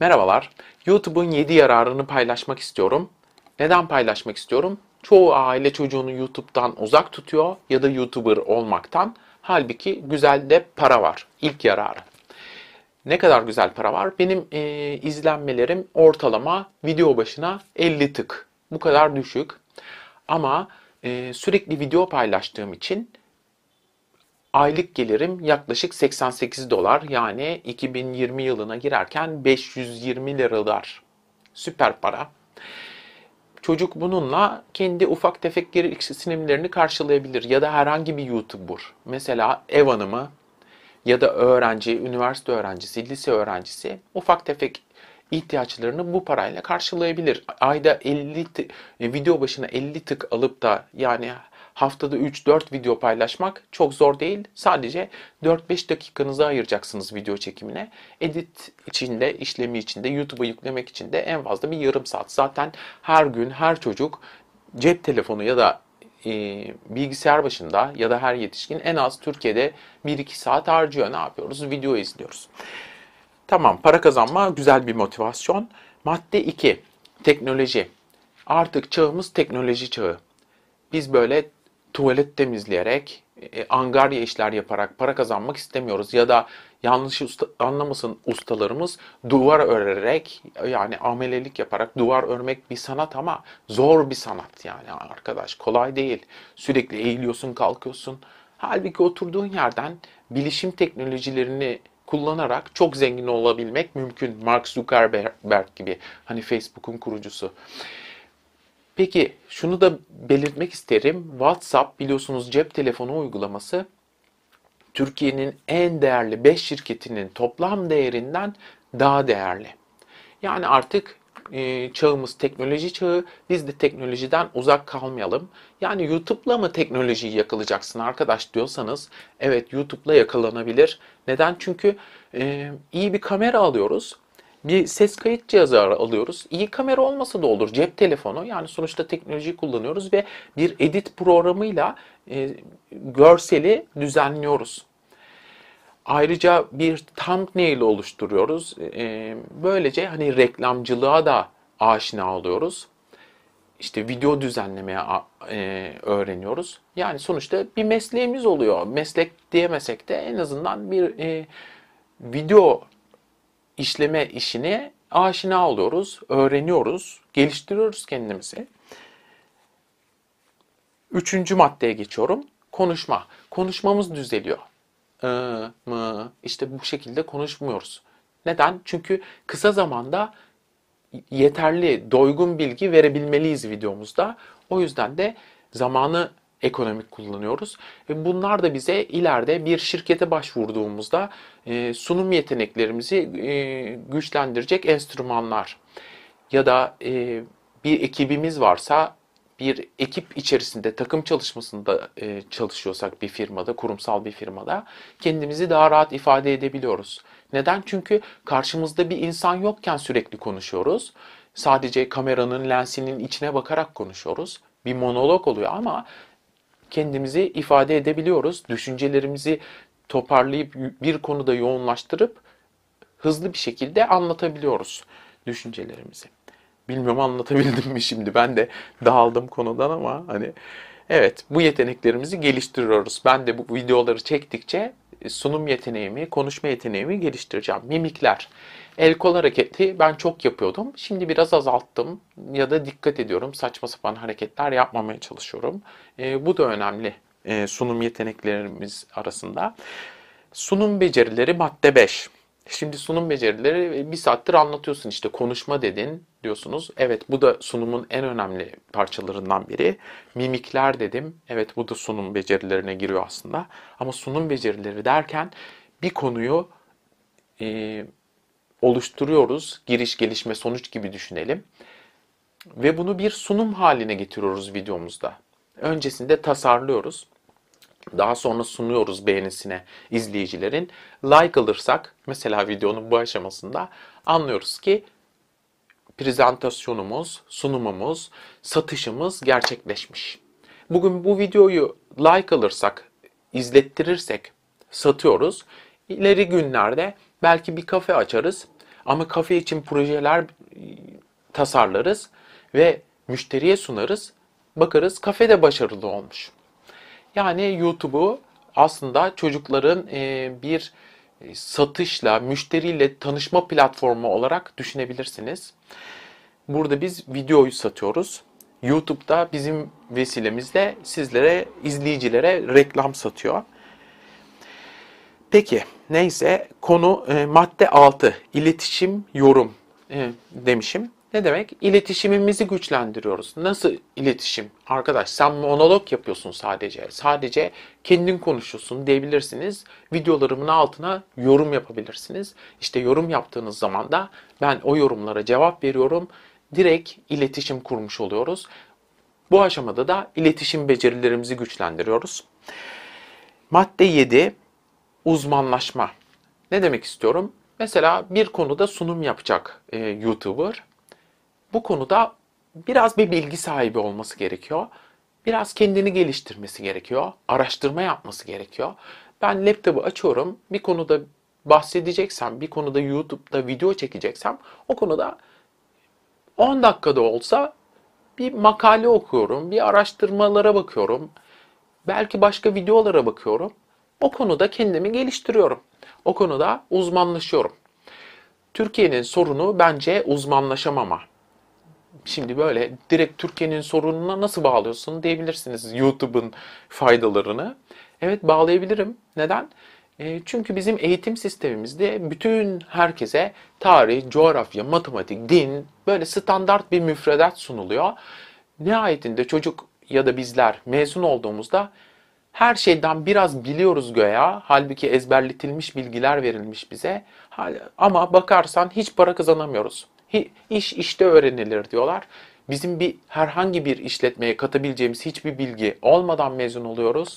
Merhabalar. YouTube'un 7 yararını paylaşmak istiyorum. Neden paylaşmak istiyorum? Çoğu aile çocuğunu YouTube'dan uzak tutuyor ya da YouTuber olmaktan. Halbuki güzel de para var. İlk yararı. Ne kadar güzel para var? Benim e, izlenmelerim ortalama video başına 50 tık. Bu kadar düşük. Ama e, sürekli video paylaştığım için aylık gelirim yaklaşık 88 dolar yani 2020 yılına girerken 520 liralar. Süper para. Çocuk bununla kendi ufak tefek geri gereksinimlerini karşılayabilir ya da herhangi bir YouTuber. Mesela ev hanımı ya da öğrenci, üniversite öğrencisi, lise öğrencisi ufak tefek ihtiyaçlarını bu parayla karşılayabilir. Ayda 50 video başına 50 tık alıp da yani haftada 3-4 video paylaşmak çok zor değil. Sadece 4-5 dakikanızı ayıracaksınız video çekimine. Edit içinde, işlemi içinde, YouTube'a yüklemek için de en fazla bir yarım saat. Zaten her gün her çocuk cep telefonu ya da e, bilgisayar başında ya da her yetişkin en az Türkiye'de 1-2 saat harcıyor. Ne yapıyoruz? Video izliyoruz. Tamam para kazanma güzel bir motivasyon. Madde 2 teknoloji. Artık çağımız teknoloji çağı. Biz böyle tuvalet temizleyerek, e, angarya işler yaparak para kazanmak istemiyoruz. Ya da yanlış usta, anlamasın ustalarımız duvar örerek yani amelelik yaparak duvar örmek bir sanat ama zor bir sanat yani arkadaş kolay değil. Sürekli eğiliyorsun kalkıyorsun. Halbuki oturduğun yerden bilişim teknolojilerini kullanarak çok zengin olabilmek mümkün. Mark Zuckerberg gibi hani Facebook'un kurucusu. Peki şunu da belirtmek isterim. WhatsApp biliyorsunuz cep telefonu uygulaması Türkiye'nin en değerli 5 şirketinin toplam değerinden daha değerli. Yani artık e, çağımız teknoloji çağı. Biz de teknolojiden uzak kalmayalım. Yani YouTube'la mı teknolojiyi yakalayacaksın arkadaş diyorsanız evet YouTube'la yakalanabilir. Neden? Çünkü e, iyi bir kamera alıyoruz bir ses kayıt cihazı alıyoruz. İyi kamera olmasa da olur. Cep telefonu yani sonuçta teknoloji kullanıyoruz ve bir edit programıyla e, görseli düzenliyoruz. Ayrıca bir thumbnail oluşturuyoruz. E, böylece hani reklamcılığa da aşina oluyoruz. İşte video düzenlemeye e, öğreniyoruz. Yani sonuçta bir mesleğimiz oluyor. Meslek diyemesek de en azından bir e, video işleme işini aşina oluyoruz, öğreniyoruz, geliştiriyoruz kendimizi. Üçüncü maddeye geçiyorum. Konuşma. Konuşmamız düzeliyor. Ee, mı? İşte bu şekilde konuşmuyoruz. Neden? Çünkü kısa zamanda yeterli, doygun bilgi verebilmeliyiz videomuzda. O yüzden de zamanı ekonomik kullanıyoruz. bunlar da bize ileride bir şirkete başvurduğumuzda e, sunum yeteneklerimizi e, güçlendirecek enstrümanlar ya da e, bir ekibimiz varsa bir ekip içerisinde takım çalışmasında çalışıyorsak bir firmada, kurumsal bir firmada kendimizi daha rahat ifade edebiliyoruz. Neden? Çünkü karşımızda bir insan yokken sürekli konuşuyoruz. Sadece kameranın lensinin içine bakarak konuşuyoruz. Bir monolog oluyor ama kendimizi ifade edebiliyoruz. Düşüncelerimizi toparlayıp bir konuda yoğunlaştırıp hızlı bir şekilde anlatabiliyoruz düşüncelerimizi. Bilmiyorum anlatabildim mi şimdi? Ben de dağıldım konudan ama hani evet bu yeteneklerimizi geliştiriyoruz. Ben de bu videoları çektikçe sunum yeteneğimi, konuşma yeteneğimi geliştireceğim. Mimikler. El kol hareketi ben çok yapıyordum. Şimdi biraz azalttım ya da dikkat ediyorum. Saçma sapan hareketler yapmamaya çalışıyorum. E, bu da önemli e, sunum yeteneklerimiz arasında. Sunum becerileri madde 5. Şimdi sunum becerileri e, bir saattir anlatıyorsun işte konuşma dedin diyorsunuz. Evet bu da sunumun en önemli parçalarından biri. Mimikler dedim. Evet bu da sunum becerilerine giriyor aslında. Ama sunum becerileri derken bir konuyu e, oluşturuyoruz. Giriş, gelişme, sonuç gibi düşünelim. Ve bunu bir sunum haline getiriyoruz videomuzda. Öncesinde tasarlıyoruz. Daha sonra sunuyoruz beğenisine izleyicilerin. Like alırsak mesela videonun bu aşamasında anlıyoruz ki prezentasyonumuz, sunumumuz, satışımız gerçekleşmiş. Bugün bu videoyu like alırsak, izlettirirsek satıyoruz. İleri günlerde belki bir kafe açarız. Ama kafe için projeler tasarlarız ve müşteriye sunarız. Bakarız kafede başarılı olmuş. Yani YouTube'u aslında çocukların e, bir e, satışla, müşteriyle tanışma platformu olarak düşünebilirsiniz. Burada biz videoyu satıyoruz. YouTube'da bizim vesilemizle sizlere, izleyicilere reklam satıyor. Peki neyse konu e, madde 6 iletişim yorum e, demişim. Ne demek? İletişimimizi güçlendiriyoruz. Nasıl iletişim? Arkadaş sen monolog yapıyorsun sadece. Sadece kendin konuşuyorsun diyebilirsiniz. Videolarımın altına yorum yapabilirsiniz. İşte yorum yaptığınız zaman da ben o yorumlara cevap veriyorum. Direkt iletişim kurmuş oluyoruz. Bu aşamada da iletişim becerilerimizi güçlendiriyoruz. Madde 7 uzmanlaşma. Ne demek istiyorum? Mesela bir konuda sunum yapacak e, YouTuber. Bu konuda biraz bir bilgi sahibi olması gerekiyor. Biraz kendini geliştirmesi gerekiyor. Araştırma yapması gerekiyor. Ben laptopu açıyorum. Bir konuda bahsedeceksem, bir konuda YouTube'da video çekeceksem o konuda 10 dakikada olsa bir makale okuyorum, bir araştırmalara bakıyorum. Belki başka videolara bakıyorum. O konuda kendimi geliştiriyorum. O konuda uzmanlaşıyorum. Türkiye'nin sorunu bence uzmanlaşamama. Şimdi böyle direkt Türkiye'nin sorununa nasıl bağlıyorsun diyebilirsiniz YouTube'un faydalarını. Evet bağlayabilirim. Neden? E, çünkü bizim eğitim sistemimizde bütün herkese tarih, coğrafya, matematik, din böyle standart bir müfredat sunuluyor. Nihayetinde çocuk ya da bizler mezun olduğumuzda her şeyden biraz biliyoruz göya, halbuki ezberletilmiş bilgiler verilmiş bize. Ama bakarsan hiç para kazanamıyoruz. İş işte öğrenilir diyorlar. Bizim bir herhangi bir işletmeye katabileceğimiz hiçbir bilgi olmadan mezun oluyoruz.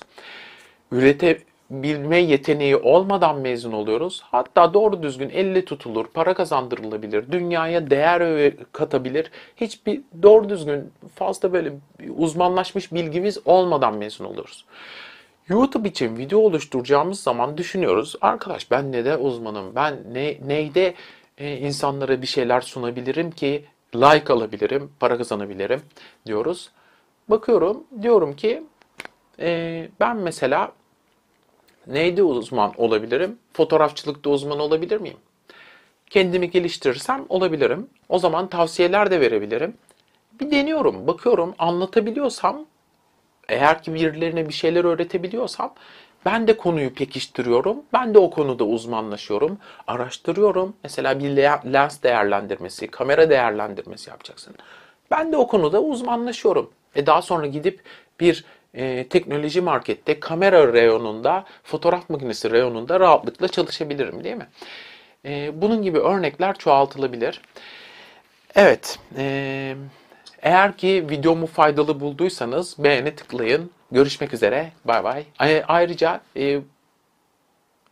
Ürete, bilme yeteneği olmadan mezun oluyoruz. Hatta doğru düzgün elle tutulur, para kazandırılabilir, dünyaya değer katabilir. Hiçbir doğru düzgün fazla böyle uzmanlaşmış bilgimiz olmadan mezun oluyoruz. YouTube için video oluşturacağımız zaman düşünüyoruz. Arkadaş ben ne de uzmanım, ben ne, neyde e, insanlara bir şeyler sunabilirim ki like alabilirim, para kazanabilirim diyoruz. Bakıyorum diyorum ki e, ben mesela Neyde uzman olabilirim? Fotoğrafçılıkta uzman olabilir miyim? Kendimi geliştirirsem olabilirim. O zaman tavsiyeler de verebilirim. Bir deniyorum, bakıyorum, anlatabiliyorsam, eğer ki birilerine bir şeyler öğretebiliyorsam ben de konuyu pekiştiriyorum. Ben de o konuda uzmanlaşıyorum. Araştırıyorum. Mesela bir lens değerlendirmesi, kamera değerlendirmesi yapacaksın. Ben de o konuda uzmanlaşıyorum. E daha sonra gidip bir e, teknoloji markette kamera reyonunda, fotoğraf makinesi reyonunda rahatlıkla çalışabilirim değil mi? E, bunun gibi örnekler çoğaltılabilir. Evet, e, eğer ki videomu faydalı bulduysanız beğene tıklayın. Görüşmek üzere, bay bay. Ayrıca e,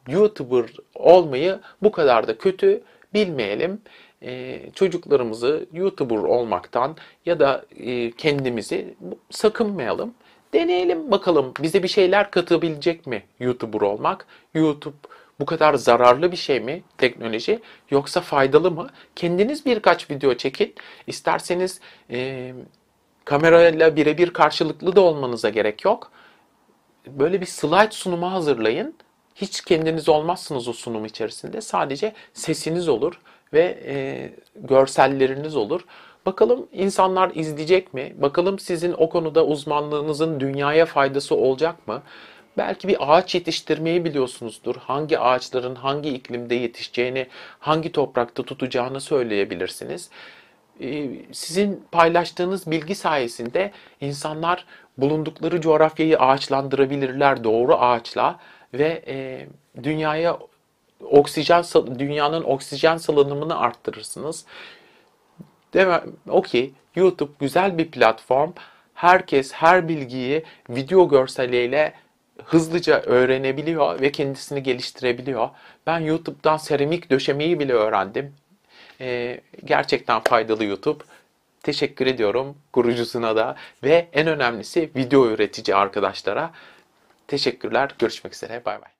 YouTuber olmayı bu kadar da kötü bilmeyelim. Ee, çocuklarımızı YouTuber olmaktan ya da e, kendimizi sakınmayalım. Deneyelim bakalım bize bir şeyler katabilecek mi YouTuber olmak? YouTube bu kadar zararlı bir şey mi teknoloji yoksa faydalı mı? Kendiniz birkaç video çekin. İsterseniz e, kamerayla birebir karşılıklı da olmanıza gerek yok. Böyle bir slide sunumu hazırlayın. Hiç kendiniz olmazsınız o sunum içerisinde. Sadece sesiniz olur ve e, görselleriniz olur. Bakalım insanlar izleyecek mi? Bakalım sizin o konuda uzmanlığınızın dünyaya faydası olacak mı? Belki bir ağaç yetiştirmeyi biliyorsunuzdur. Hangi ağaçların hangi iklimde yetişeceğini, hangi toprakta tutacağını söyleyebilirsiniz. Ee, sizin paylaştığınız bilgi sayesinde insanlar bulundukları coğrafyayı ağaçlandırabilirler doğru ağaçla ve e, dünyaya oksijen dünyanın oksijen salınımını arttırırsınız. Demek okey YouTube güzel bir platform. Herkes her bilgiyi video görseliyle hızlıca öğrenebiliyor ve kendisini geliştirebiliyor. Ben YouTube'dan seramik döşemeyi bile öğrendim. Ee, gerçekten faydalı YouTube. Teşekkür ediyorum kurucusuna da ve en önemlisi video üretici arkadaşlara. Teşekkürler. Görüşmek üzere. Bay bay.